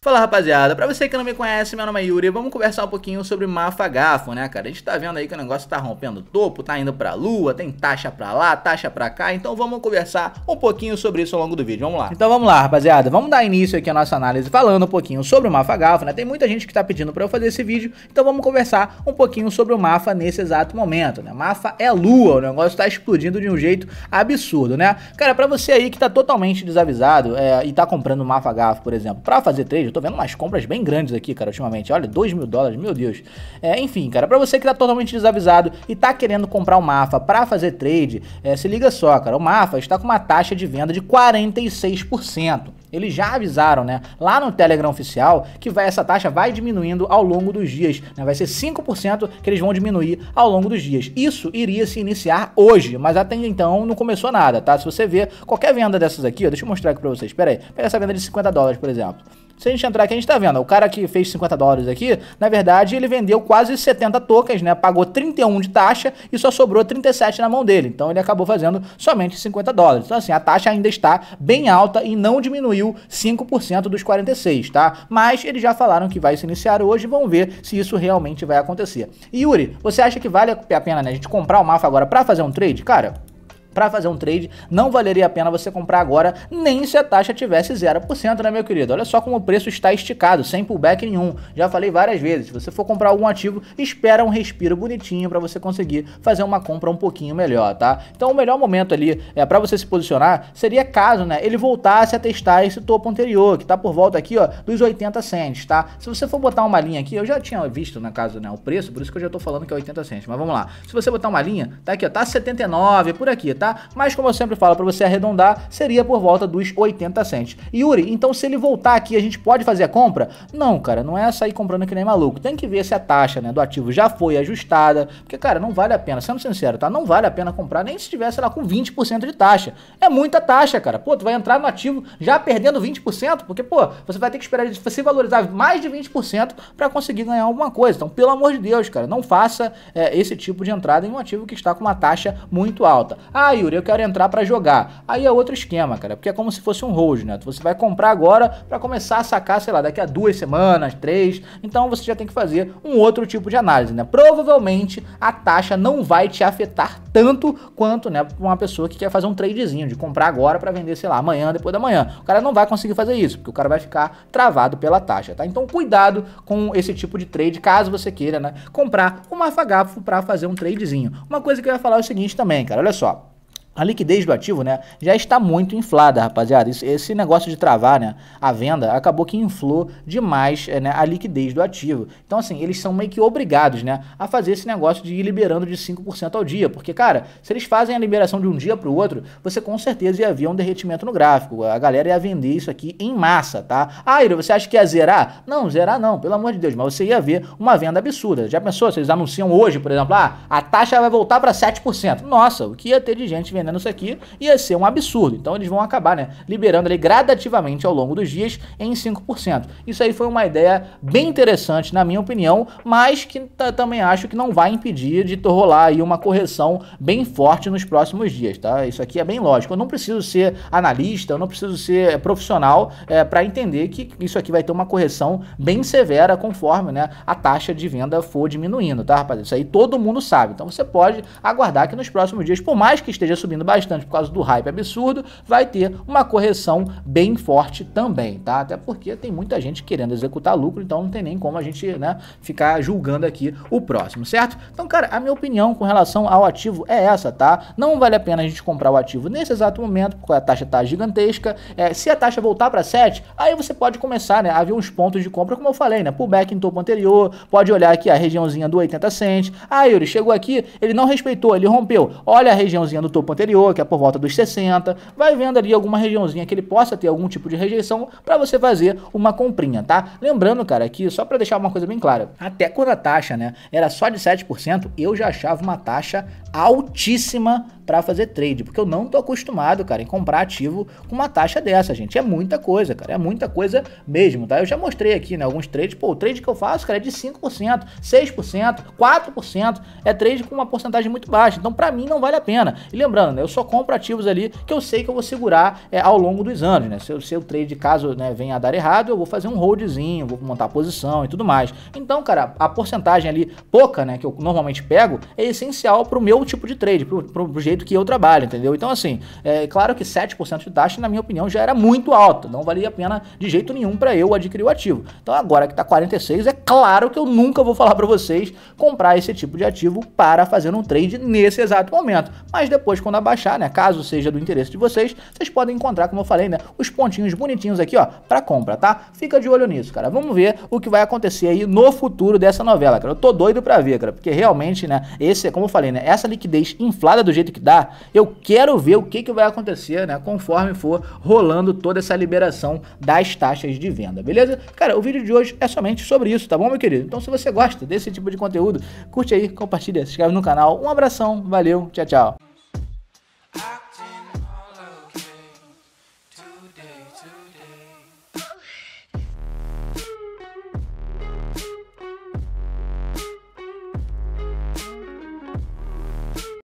Fala rapaziada, pra você que não me conhece, meu nome é Yuri vamos conversar um pouquinho sobre mafagafo, né cara? A gente tá vendo aí que o negócio tá rompendo o topo, tá indo pra lua, tem taxa pra lá, taxa pra cá, então vamos conversar um pouquinho sobre isso ao longo do vídeo, vamos lá. Então vamos lá rapaziada, vamos dar início aqui a nossa análise falando um pouquinho sobre o mafagafo, né? Tem muita gente que tá pedindo pra eu fazer esse vídeo, então vamos conversar um pouquinho sobre o mafa nesse exato momento, né? Mafa é lua, o negócio tá explodindo de um jeito absurdo, né? Cara, pra você aí que tá totalmente desavisado é, e tá comprando o mafagafo, por exemplo, pra fazer trade, eu tô vendo umas compras bem grandes aqui, cara, ultimamente. Olha, 2 mil dólares, meu Deus. É, enfim, cara, pra você que tá totalmente desavisado e tá querendo comprar o MAFA pra fazer trade, é, se liga só, cara. O MAFA está com uma taxa de venda de 46%. Eles já avisaram, né, lá no Telegram oficial, que vai, essa taxa vai diminuindo ao longo dos dias. Né, vai ser 5% que eles vão diminuir ao longo dos dias. Isso iria se iniciar hoje, mas até então não começou nada, tá? Se você ver qualquer venda dessas aqui, ó, deixa eu mostrar aqui pra vocês. Pera aí, pega essa venda de 50 dólares, por exemplo. Se a gente entrar aqui, a gente tá vendo. O cara que fez 50 dólares aqui, na verdade, ele vendeu quase 70 tokens, né? Pagou 31 de taxa e só sobrou 37 na mão dele. Então ele acabou fazendo somente 50 dólares. Então assim, a taxa ainda está bem alta e não diminuiu 5% dos 46, tá? Mas eles já falaram que vai se iniciar hoje, vamos ver se isso realmente vai acontecer. E Yuri, você acha que vale a pena né, a gente comprar o um mapa agora para fazer um trade? Cara, para fazer um trade, não valeria a pena você comprar agora, nem se a taxa tivesse 0%, né, meu querido? Olha só como o preço está esticado, sem pullback nenhum. Já falei várias vezes, se você for comprar algum ativo, espera um respiro bonitinho para você conseguir fazer uma compra um pouquinho melhor, tá? Então o melhor momento ali é para você se posicionar seria caso, né, ele voltasse a testar esse topo anterior, que tá por volta aqui, ó, dos 80 cents, tá? Se você for botar uma linha aqui, eu já tinha visto na né, casa, né, o preço, por isso que eu já tô falando que é 80 cents, mas vamos lá. Se você botar uma linha, tá aqui, ó, tá 79 por aqui, tá? tá? Mas como eu sempre falo, para você arredondar, seria por volta dos 80 cents. Yuri, então se ele voltar aqui, a gente pode fazer a compra? Não, cara, não é sair comprando que nem maluco. Tem que ver se a taxa né, do ativo já foi ajustada, porque, cara, não vale a pena, sendo sincero, tá? Não vale a pena comprar nem se estivesse lá com 20% de taxa. É muita taxa, cara. Pô, tu vai entrar no ativo já perdendo 20%, porque, pô, você vai ter que esperar ele se valorizar mais de 20% para conseguir ganhar alguma coisa. Então, pelo amor de Deus, cara, não faça é, esse tipo de entrada em um ativo que está com uma taxa muito alta. Ah, ah, Yuri, eu quero entrar para jogar. Aí é outro esquema, cara, porque é como se fosse um hold, né? Você vai comprar agora para começar a sacar, sei lá, daqui a duas semanas, três. Então você já tem que fazer um outro tipo de análise, né? Provavelmente a taxa não vai te afetar tanto quanto, né, uma pessoa que quer fazer um tradezinho de comprar agora para vender, sei lá, amanhã, depois da manhã. O cara não vai conseguir fazer isso, porque o cara vai ficar travado pela taxa, tá? Então cuidado com esse tipo de trade, caso você queira, né, comprar um afagafo para fazer um tradezinho. Uma coisa que eu ia falar é o seguinte também, cara, olha só a liquidez do ativo, né, já está muito inflada, rapaziada. esse negócio de travar, né, a venda acabou que inflou demais eh, né, a liquidez do ativo. Então, assim, eles são meio que obrigados, né, a fazer esse negócio de ir liberando de 5% ao dia, porque, cara, se eles fazem a liberação de um dia para o outro, você com certeza ia ver um derretimento no gráfico. A galera ia vender isso aqui em massa, tá? Ah, Iro, você acha que ia zerar? Não, zerar não, pelo amor de Deus, mas você ia ver uma venda absurda. Já pensou? se eles anunciam hoje, por exemplo, ah, a taxa vai voltar para 7%. Nossa, o que ia ter de gente vendendo isso aqui, ia ser um absurdo. Então eles vão acabar né, liberando ali gradativamente ao longo dos dias em 5%. Isso aí foi uma ideia bem interessante, na minha opinião, mas que também acho que não vai impedir de rolar aí uma correção bem forte nos próximos dias, tá? Isso aqui é bem lógico. Eu não preciso ser analista, eu não preciso ser profissional é, para entender que isso aqui vai ter uma correção bem severa conforme né, a taxa de venda for diminuindo, tá, rapaziada? Isso aí todo mundo sabe. Então você pode aguardar que nos próximos dias, por mais que esteja subindo subindo bastante por causa do hype absurdo, vai ter uma correção bem forte também, tá? Até porque tem muita gente querendo executar lucro, então não tem nem como a gente, né, ficar julgando aqui o próximo, certo? Então, cara, a minha opinião com relação ao ativo é essa, tá? Não vale a pena a gente comprar o ativo nesse exato momento, porque a taxa tá gigantesca. É, se a taxa voltar para 7, aí você pode começar, né, a ver uns pontos de compra, como eu falei, né? Pullback em topo anterior, pode olhar aqui a regiãozinha do 80 cents. Ah, Yuri, chegou aqui, ele não respeitou, ele rompeu. Olha a regiãozinha do topo anterior anterior, que é por volta dos 60, vai vendo ali alguma regiãozinha que ele possa ter algum tipo de rejeição para você fazer uma comprinha, tá? Lembrando, cara, aqui só para deixar uma coisa bem clara, até quando a taxa, né, era só de 7%, eu já achava uma taxa altíssima para fazer trade, porque eu não tô acostumado, cara, em comprar ativo com uma taxa dessa, gente. É muita coisa, cara, é muita coisa mesmo, tá? Eu já mostrei aqui, né, alguns trades, pô, o trade que eu faço, cara, é de 5%, 6%, 4%, é trade com uma porcentagem muito baixa. Então, para mim não vale a pena. E lembrando, eu só compro ativos ali que eu sei que eu vou segurar é, ao longo dos anos, né? Se, se o trade, caso né, venha a dar errado, eu vou fazer um holdzinho, vou montar a posição e tudo mais. Então, cara, a porcentagem ali pouca, né, que eu normalmente pego, é essencial pro meu tipo de trade, pro, pro, pro jeito que eu trabalho, entendeu? Então, assim, é claro que 7% de taxa, na minha opinião, já era muito alto. Não valia a pena de jeito nenhum para eu adquirir o ativo. Então, agora que tá 46, é claro que eu nunca vou falar para vocês comprar esse tipo de ativo para fazer um trade nesse exato momento. Mas depois, quando baixar, né? Caso seja do interesse de vocês, vocês podem encontrar, como eu falei, né? Os pontinhos bonitinhos aqui, ó, pra compra, tá? Fica de olho nisso, cara. Vamos ver o que vai acontecer aí no futuro dessa novela, cara. Eu tô doido pra ver, cara, porque realmente, né? Esse, é, como eu falei, né? Essa liquidez inflada do jeito que dá, eu quero ver o que, que vai acontecer, né? Conforme for rolando toda essa liberação das taxas de venda, beleza? Cara, o vídeo de hoje é somente sobre isso, tá bom, meu querido? Então, se você gosta desse tipo de conteúdo, curte aí, compartilha, se inscreve no canal. Um abração, valeu, tchau, tchau.